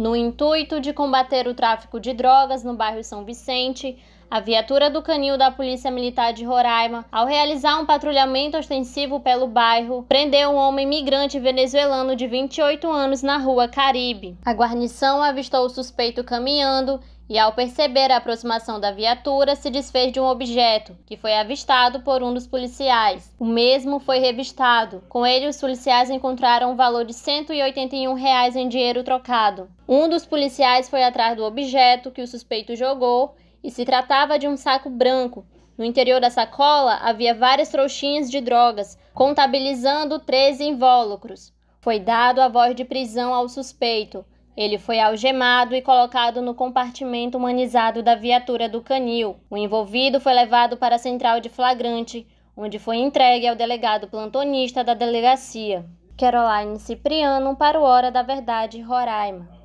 No intuito de combater o tráfico de drogas no bairro São Vicente, a viatura do canil da Polícia Militar de Roraima, ao realizar um patrulhamento ostensivo pelo bairro, prendeu um homem migrante venezuelano de 28 anos na rua Caribe. A guarnição avistou o suspeito caminhando e, ao perceber a aproximação da viatura, se desfez de um objeto que foi avistado por um dos policiais. O mesmo foi revistado. Com ele, os policiais encontraram um valor de 181 reais em dinheiro trocado. Um dos policiais foi atrás do objeto que o suspeito jogou e se tratava de um saco branco. No interior da sacola havia várias trouxinhas de drogas, contabilizando 13 invólucros. Foi dado a voz de prisão ao suspeito, ele foi algemado e colocado no compartimento humanizado da viatura do Canil. O envolvido foi levado para a central de flagrante, onde foi entregue ao delegado plantonista da delegacia, Caroline Cipriano, para o Hora da Verdade, Roraima.